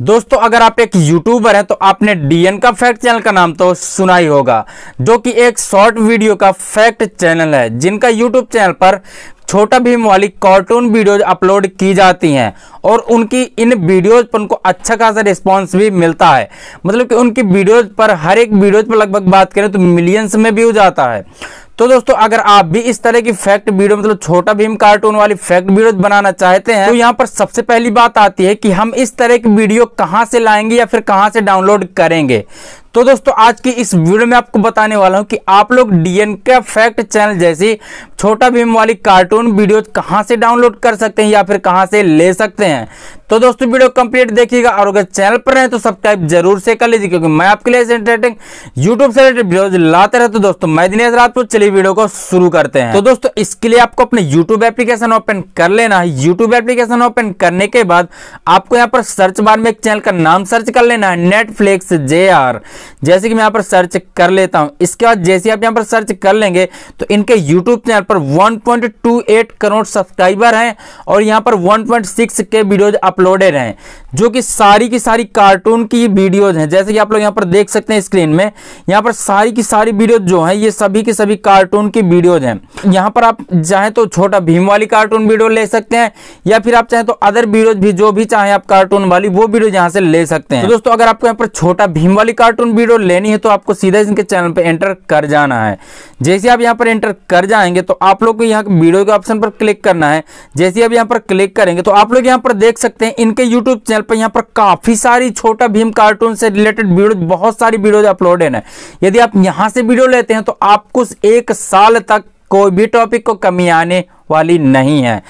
दोस्तों अगर आप एक यूट्यूबर हैं तो आपने डीएन का फैक्ट चैनल का नाम तो सुना ही होगा जो कि एक शॉर्ट वीडियो का फैक्ट चैनल है जिनका यूट्यूब चैनल पर छोटा भीम वाली कार्टून वीडियोज अपलोड की जाती हैं और उनकी इन वीडियोज पर उनको अच्छा खासा रिस्पांस भी मिलता है मतलब कि उनकी वीडियोज पर हर एक वीडियोज पर लगभग बात करें तो मिलियंस में व्यूज आता है तो दोस्तों अगर आप भी इस तरह की फैक्ट वीडियो मतलब छोटा भीम कार्टून वाली फैक्ट वीडियो बनाना चाहते हैं तो यहाँ पर सबसे पहली बात आती है कि हम इस तरह की वीडियो कहाँ से लाएंगे या फिर कहाँ से डाउनलोड करेंगे तो दोस्तों आज की इस वीडियो में आपको बताने वाला हूं कि आप लोग डीएन का फैक्ट चैनल जैसी छोटा भीम वाली कार्टून वीडियो कहां से डाउनलोड कर सकते हैं या फिर कहां से ले सकते हैं तो दोस्तों वीडियो कंप्लीट देखिएगा और अगर चैनल पर हैं तो सब्सक्राइब जरूर से कर लीजिए क्योंकि मैं आपके लिए इंटरेस्टिंग यूट्यूब से रिलेटेड वीडियोज लाते रहते तो दोस्तों मैं दिनेश रात चलिए वीडियो को शुरू करते हैं तो दोस्तों इसके लिए आपको अपने यूट्यूब एप्लीकेशन ओपन कर लेना है यूट्यूब एप्लीकेशन ओपन करने के बाद आपको यहाँ पर सर्च बार में एक चैनल का नाम सर्च कर लेना है नेटफ्लिक्स जे जैसे कि मैं यहाँ पर सर्च कर लेता हूँ इसके बाद जैसे आप यहाँ पर सर्च कर लेंगे तो इनके यूट्यूब चैनल पर 1.28 करोड़ सब्सक्राइबर हैं और यहाँ पर 1.6 के वीडियोज अपलोडेड हैं जो कि सारी की सारी कार्टून की वीडियोज हैं जैसे कि आप लोग यहाँ पर देख सकते हैं स्क्रीन में यहाँ पर सारी की सारी वीडियोज जो हैं ये सभी की सभी कार्टून की वीडियोज हैं यहाँ पर आप चाहें तो छोटा भीम वाली कार्टून वीडियो ले सकते हैं या फिर आप चाहें तो अदर वीडियोज भी जो भी चाहें आप कार्टून वाली वो वीडियो यहाँ से ले सकते हैं तो दोस्तों अगर आपको यहाँ पर छोटा भीम वाली कार्टून वीडियो लेनी है तो आपको सीधा इनके चैनल पर एंटर कर जाना है जैसे आप यहाँ पर एंटर कर जाएंगे तो आप लोग को यहाँ वीडियो के ऑप्शन पर क्लिक करना है जैसे आप यहाँ पर क्लिक करेंगे तो आप लोग यहाँ पर देख सकते हैं इनके यूट्यूब चैनल पर यहाँ पर काफ़ी सारी छोटा भीम कार्टून से रिलेटेड वीडियो बहुत सारी वीडियो अपलोड है यदि आप यहाँ से वीडियो लेते हैं तो आपको एक साल तक कोई भी टॉपिक को कमी आने वाली नहीं है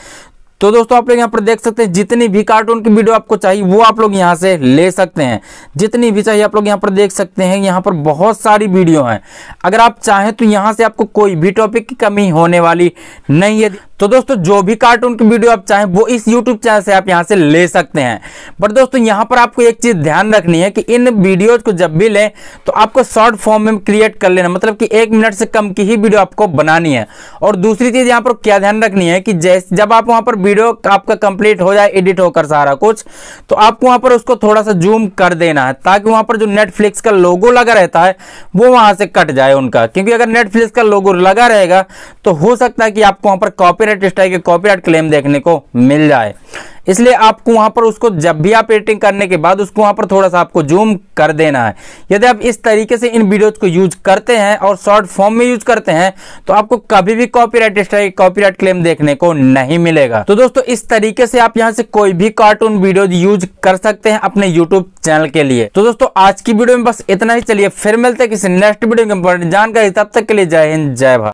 तो दोस्तों आप लोग यहाँ पर देख सकते हैं जितनी भी कार्टून की वीडियो आपको चाहिए वो आप लोग यहाँ से ले सकते हैं जितनी भी चाहिए आप लोग यहाँ पर देख सकते हैं यहाँ पर बहुत सारी वीडियो हैं अगर आप चाहें तो यहाँ से आपको कोई भी टॉपिक की कमी होने वाली नहीं है तो दोस्तों जो भी कार्टून की वीडियो आप चाहें वो इस यूट्यूब चैनल से आप यहाँ से ले सकते हैं बट दोस्तों यहाँ पर आपको एक चीज़ ध्यान रखनी है कि इन वीडियोज को जब भी लें तो आपको शॉर्ट फॉर्म में क्रिएट कर लेना मतलब कि एक मिनट से कम की ही वीडियो आपको बनानी है और दूसरी चीज़ यहाँ पर क्या ध्यान रखनी है कि जैसे जब आप वहाँ पर वीडियो आपका कंप्लीट हो जाए एडिट होकर सारा कुछ तो आपको वहाँ पर उसको थोड़ा सा जूम कर देना है ताकि वहाँ पर जो नेटफ्लिक्स का लोगो लगा रहता है वो वहाँ से कट जाए उनका क्योंकि अगर नेटफ्लिक्स का लोगो लगा रहेगा तो हो सकता है कि आपको वहाँ पर कॉपी कॉपीराइट स्ट्राइक या कॉपीराइट क्लेम देखने को मिल जाए इसलिए आपको वहां पर उसको जब भी आप एडिटिंग करने के बाद उसको वहां पर थोड़ा सा आपको जूम कर देना है यदि आप इस तरीके से इन वीडियोज को यूज करते हैं और शॉर्ट फॉर्म में यूज करते हैं तो आपको कभी भी कॉपीराइट स्ट्राइक कॉपीराइट क्लेम देखने को नहीं मिलेगा तो दोस्तों इस तरीके से आप यहाँ से कोई भी कार्टून वीडियो यूज कर सकते हैं अपने यूट्यूब चैनल के लिए तो दोस्तों आज की वीडियो में बस इतना ही चलिए फिर मिलते हैं किसी नेक्स्ट वीडियो के जानकारी तब तक के लिए जय हिंद जय भारत